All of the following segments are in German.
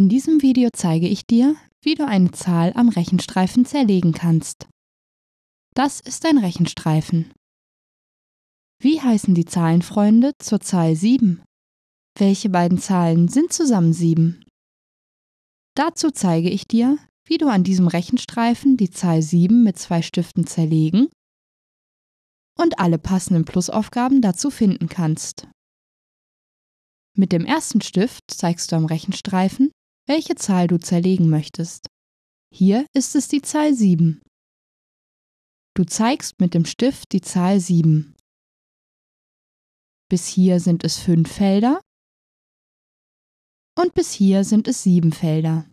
In diesem Video zeige ich dir, wie du eine Zahl am Rechenstreifen zerlegen kannst. Das ist ein Rechenstreifen. Wie heißen die Zahlenfreunde zur Zahl 7? Welche beiden Zahlen sind zusammen 7? Dazu zeige ich dir, wie du an diesem Rechenstreifen die Zahl 7 mit zwei Stiften zerlegen und alle passenden Plusaufgaben dazu finden kannst. Mit dem ersten Stift zeigst du am Rechenstreifen, welche Zahl du zerlegen möchtest. Hier ist es die Zahl 7. Du zeigst mit dem Stift die Zahl 7. Bis hier sind es 5 Felder und bis hier sind es 7 Felder.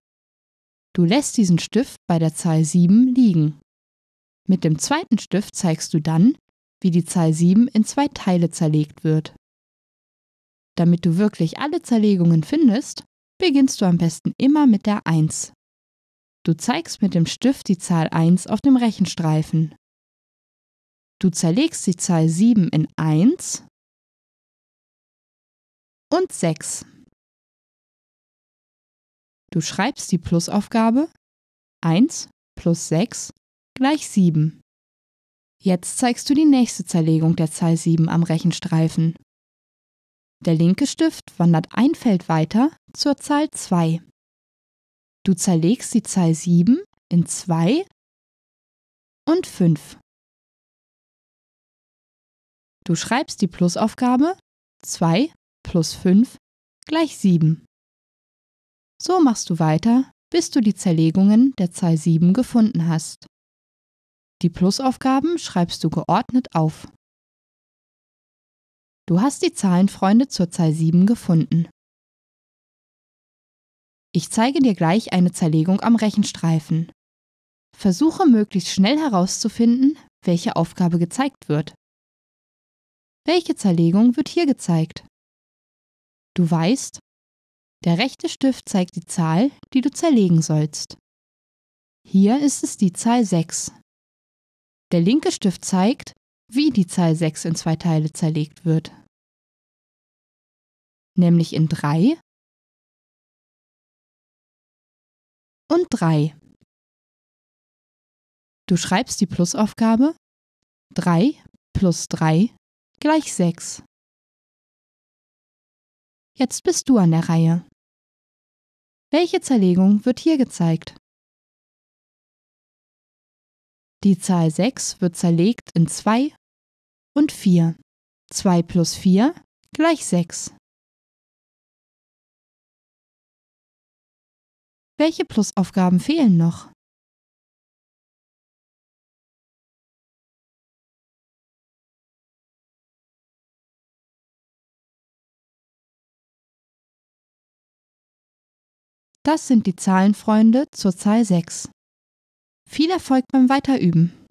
Du lässt diesen Stift bei der Zahl 7 liegen. Mit dem zweiten Stift zeigst du dann, wie die Zahl 7 in zwei Teile zerlegt wird. Damit du wirklich alle Zerlegungen findest, beginnst du am besten immer mit der 1. Du zeigst mit dem Stift die Zahl 1 auf dem Rechenstreifen. Du zerlegst die Zahl 7 in 1 und 6. Du schreibst die Plusaufgabe 1 plus 6 gleich 7. Jetzt zeigst du die nächste Zerlegung der Zahl 7 am Rechenstreifen. Der linke Stift wandert ein Feld weiter zur Zahl 2. Du zerlegst die Zahl 7 in 2 und 5. Du schreibst die Plusaufgabe 2 plus 5 gleich 7. So machst du weiter, bis du die Zerlegungen der Zahl 7 gefunden hast. Die Plusaufgaben schreibst du geordnet auf. Du hast die Zahlenfreunde zur Zahl 7 gefunden. Ich zeige dir gleich eine Zerlegung am Rechenstreifen. Versuche möglichst schnell herauszufinden, welche Aufgabe gezeigt wird. Welche Zerlegung wird hier gezeigt? Du weißt, der rechte Stift zeigt die Zahl, die du zerlegen sollst. Hier ist es die Zahl 6. Der linke Stift zeigt, wie die Zahl 6 in zwei Teile zerlegt wird. Nämlich in 3 und 3. Du schreibst die Plusaufgabe 3 plus 3 gleich 6. Jetzt bist du an der Reihe. Welche Zerlegung wird hier gezeigt? Die Zahl 6 wird zerlegt in zwei und 4. 2 plus 4 gleich 6. Welche Plusaufgaben fehlen noch? Das sind die Zahlenfreunde zur Zahl 6. Viel Erfolg beim Weiterüben!